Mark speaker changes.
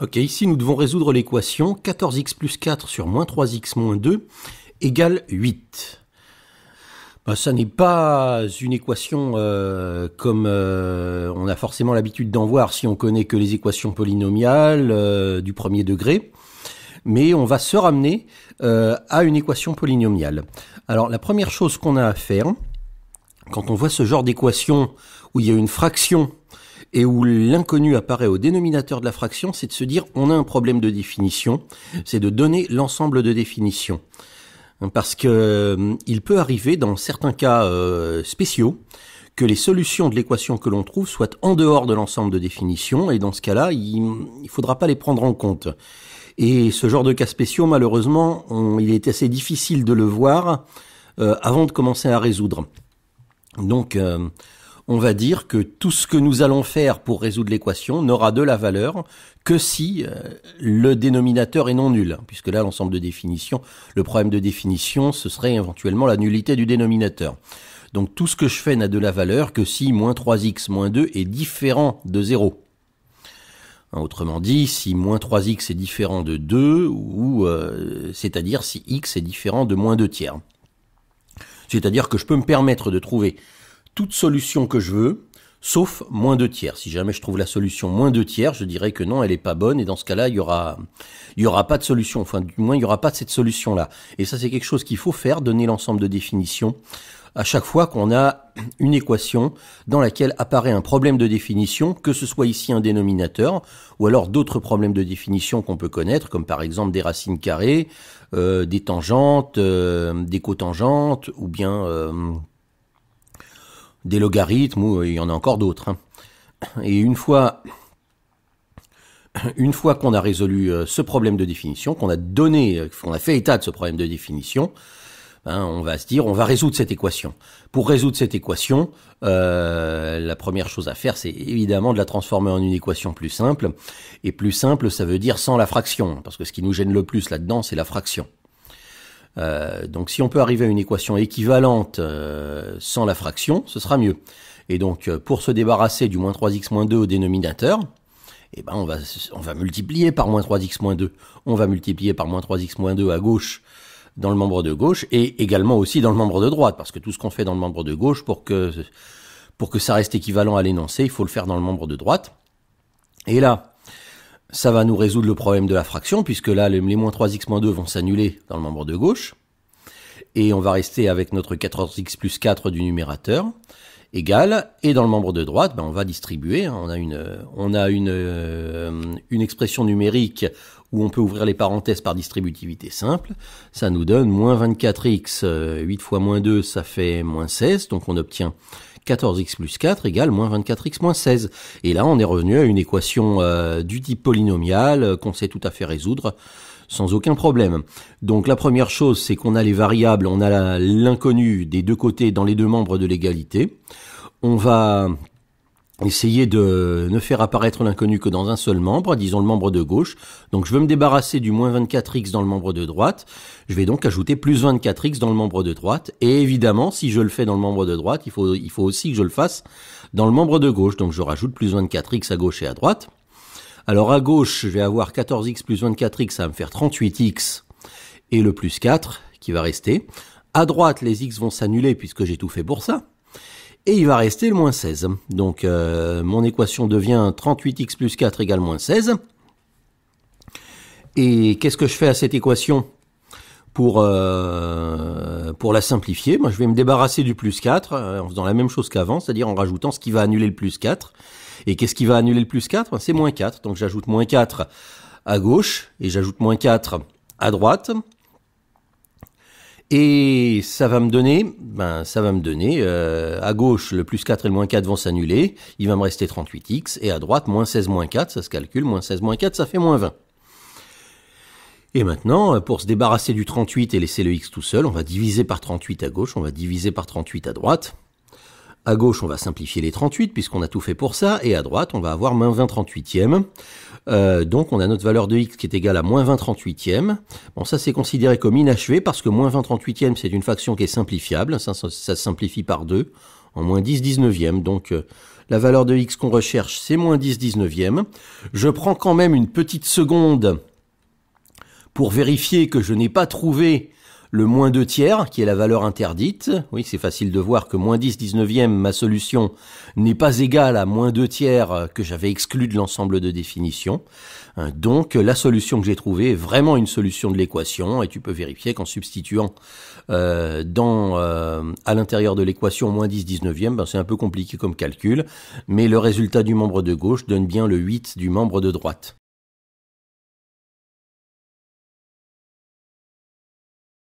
Speaker 1: Ok, ici nous devons résoudre l'équation 14x plus 4 sur moins 3x moins 2 égale 8. Bah, ça n'est pas une équation euh, comme euh, on a forcément l'habitude d'en voir si on connaît que les équations polynomiales euh, du premier degré mais on va se ramener à une équation polynomiale. Alors la première chose qu'on a à faire, quand on voit ce genre d'équation où il y a une fraction et où l'inconnu apparaît au dénominateur de la fraction, c'est de se dire on a un problème de définition, c'est de donner l'ensemble de définition. Parce que euh, il peut arriver dans certains cas euh, spéciaux que les solutions de l'équation que l'on trouve soient en dehors de l'ensemble de définition, et dans ce cas-là, il ne faudra pas les prendre en compte. Et ce genre de cas spéciaux, malheureusement, il est assez difficile de le voir euh, avant de commencer à résoudre. Donc, on va dire que tout ce que nous allons faire pour résoudre l'équation n'aura de la valeur que si euh, le dénominateur est non nul, puisque là l'ensemble de définition, le problème de définition, ce serait éventuellement la nullité du dénominateur. Donc tout ce que je fais n'a de la valeur que si moins 3x moins 2 est différent de 0. Hein, autrement dit, si moins 3x est différent de 2, ou euh, c'est-à-dire si x est différent de moins 2 tiers. C'est-à-dire que je peux me permettre de trouver toute solution que je veux, sauf moins deux tiers. Si jamais je trouve la solution moins deux tiers, je dirais que non, elle est pas bonne, et dans ce cas-là, il y aura, il y aura pas de solution. Enfin, du moins, il y aura pas de cette solution-là. Et ça, c'est quelque chose qu'il faut faire, donner l'ensemble de définition, à chaque fois qu'on a une équation dans laquelle apparaît un problème de définition, que ce soit ici un dénominateur, ou alors d'autres problèmes de définition qu'on peut connaître, comme par exemple des racines carrées, euh, des tangentes, euh, des cotangentes, ou bien euh, des logarithmes, ou euh, il y en a encore d'autres. Hein. Et une fois, une fois qu'on a résolu euh, ce problème de définition, qu'on a donné, euh, qu'on a fait état de ce problème de définition, hein, on va se dire, on va résoudre cette équation. Pour résoudre cette équation, la première chose à faire, c'est évidemment de la transformer en une équation plus simple. Et plus simple, ça veut dire sans la fraction, parce que ce qui nous gêne le plus là-dedans, c'est la fraction. Euh, donc si on peut arriver à une équation équivalente euh, sans la fraction, ce sera mieux. Et donc euh, pour se débarrasser du moins 3x moins 2 au dénominateur, eh ben on va, on va multiplier par moins 3x moins 2. On va multiplier par moins 3x moins 2 à gauche dans le membre de gauche et également aussi dans le membre de droite, parce que tout ce qu'on fait dans le membre de gauche, pour que, pour que ça reste équivalent à l'énoncé, il faut le faire dans le membre de droite. Et là, ça va nous résoudre le problème de la fraction, puisque là, les moins 3x-2 moins vont s'annuler dans le membre de gauche. Et on va rester avec notre 14x plus 4 du numérateur égale. Et dans le membre de droite, ben, on va distribuer. Hein, on a, une, on a une, euh, une expression numérique où on peut ouvrir les parenthèses par distributivité simple. Ça nous donne moins 24x, 8 euh, fois moins 2, ça fait moins 16. Donc on obtient 14x plus 4 égale moins 24x moins 16. Et là, on est revenu à une équation euh, du type polynomial qu'on sait tout à fait résoudre sans aucun problème. Donc la première chose, c'est qu'on a les variables, on a l'inconnu des deux côtés dans les deux membres de l'égalité. On va essayer de ne faire apparaître l'inconnu que dans un seul membre, disons le membre de gauche. Donc je veux me débarrasser du moins 24x dans le membre de droite. Je vais donc ajouter plus 24x dans le membre de droite. Et évidemment, si je le fais dans le membre de droite, il faut, il faut aussi que je le fasse dans le membre de gauche. Donc je rajoute plus 24x à gauche et à droite. Alors à gauche, je vais avoir 14x plus 24x, ça va me faire 38x et le plus 4 qui va rester. À droite, les x vont s'annuler puisque j'ai tout fait pour ça. Et il va rester le moins 16. Donc euh, mon équation devient 38x plus 4 égale moins 16. Et qu'est-ce que je fais à cette équation pour euh, euh, pour la simplifier, moi je vais me débarrasser du plus 4 euh, en faisant la même chose qu'avant, c'est-à-dire en rajoutant ce qui va annuler le plus 4. Et qu'est-ce qui va annuler le plus 4 ben, C'est moins 4. Donc j'ajoute moins 4 à gauche et j'ajoute moins 4 à droite. Et ça va me donner, ben ça va me donner, euh, à gauche le plus 4 et le moins 4 vont s'annuler, il va me rester 38x, et à droite moins 16 moins 4, ça se calcule, moins 16 moins 4 ça fait moins 20. Et maintenant, euh, pour se débarrasser du 38 et laisser le x tout seul, on va diviser par 38 à gauche, on va diviser par 38 à droite. À gauche, on va simplifier les 38 puisqu'on a tout fait pour ça. Et à droite, on va avoir moins 20 38e. Euh, donc on a notre valeur de x qui est égale à moins 20 38e. Bon, ça c'est considéré comme inachevé parce que moins 20 38e, c'est une fraction qui est simplifiable. Ça, se simplifie par 2 en moins 10 19e. Donc euh, la valeur de x qu'on recherche, c'est moins 10 19e. Je prends quand même une petite seconde pour vérifier que je n'ai pas trouvé le moins 2 tiers, qui est la valeur interdite. Oui, c'est facile de voir que moins 10 19 neuvième ma solution, n'est pas égale à moins 2 tiers que j'avais exclu de l'ensemble de définition. Hein, donc, la solution que j'ai trouvée est vraiment une solution de l'équation, et tu peux vérifier qu'en substituant euh, dans, euh, à l'intérieur de l'équation moins 10 19 neuvième ben, c'est un peu compliqué comme calcul, mais le résultat du membre de gauche donne bien le 8 du membre de droite.